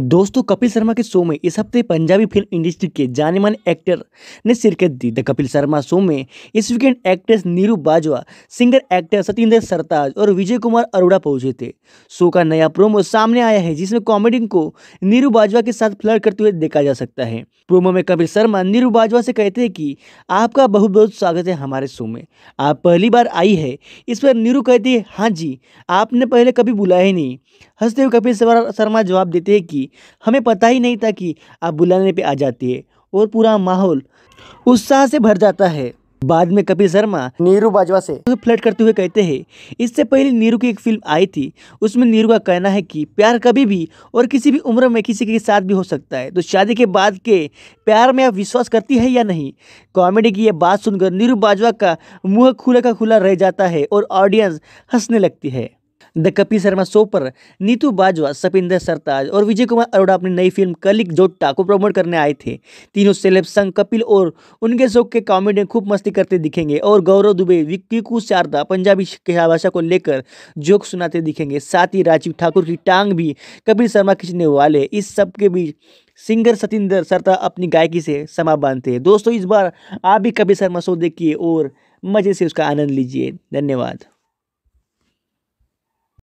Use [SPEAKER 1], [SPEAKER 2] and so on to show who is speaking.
[SPEAKER 1] दोस्तों कपिल शर्मा के शो में इस हफ्ते पंजाबी फिल्म इंडस्ट्री के जाने माने एक्टर ने शिरकत दी द कपिल शर्मा शो में इस weekend actress Neeru Bajwa singer actor Satinder Sartaaj और विजय कुमार अरोड़ा पहुंचे थे शो का नया प्रोमो सामने आया है जिसमें कॉमेडियन को नीरू बाजवा के साथ फ्लर करते हुए देखा जा सकता है प्रोमो में कपिल शर्मा नीरू बाजवा से कहते हैं कि आपका बहुत बहुत स्वागत है हमारे शो में आप पहली बार आई है इस पर नीरू कहती है हाँ जी आपने पहले कभी बुलाया ही नहीं हंसते हुए कपिल शर्मा जवाब देते हैं कि कि हमें पता ही नहीं था कि आप बुलाने पे आ जाती है और पूरा माहौल उत्साह से भर जाता है बाद में कपिल शर्मा नीरू बाजवा से फ्लट करते हुए कहते हैं इससे पहले नीरू की एक फिल्म आई थी उसमें नीरू का कहना है कि प्यार कभी भी और किसी भी उम्र में किसी के साथ भी हो सकता है तो शादी के बाद के प्यार में आप विश्वास करती है या नहीं कॉमेडी की यह बात सुनकर नीरू बाजवा का मुंह खुला का खुला रह जाता है और ऑडियंस हंसने लगती है द कपिल शर्मा शो पर नीतू बाजवा सपिंदर सरताज और विजय कुमार अरोड़ा अपनी नई फिल्म कलिक जोट्टा को प्रमोट करने आए थे तीनों सेलेब संग कपिल और उनके शो के कॉमेडी खूब मस्ती करते दिखेंगे और गौरव दुबे विक्कीकू शारदा पंजाबी भाषा को लेकर जोक सुनाते दिखेंगे साथ ही राजीव ठाकुर की टांग भी कपिल शर्मा खींचने वाले इस सब के बीच सिंगर सतिंदर सरता अपनी गायकी से समा बांधते हैं दोस्तों इस बार आप भी कपिल शर्मा शो देखिए और मज़े से उसका आनंद लीजिए धन्यवाद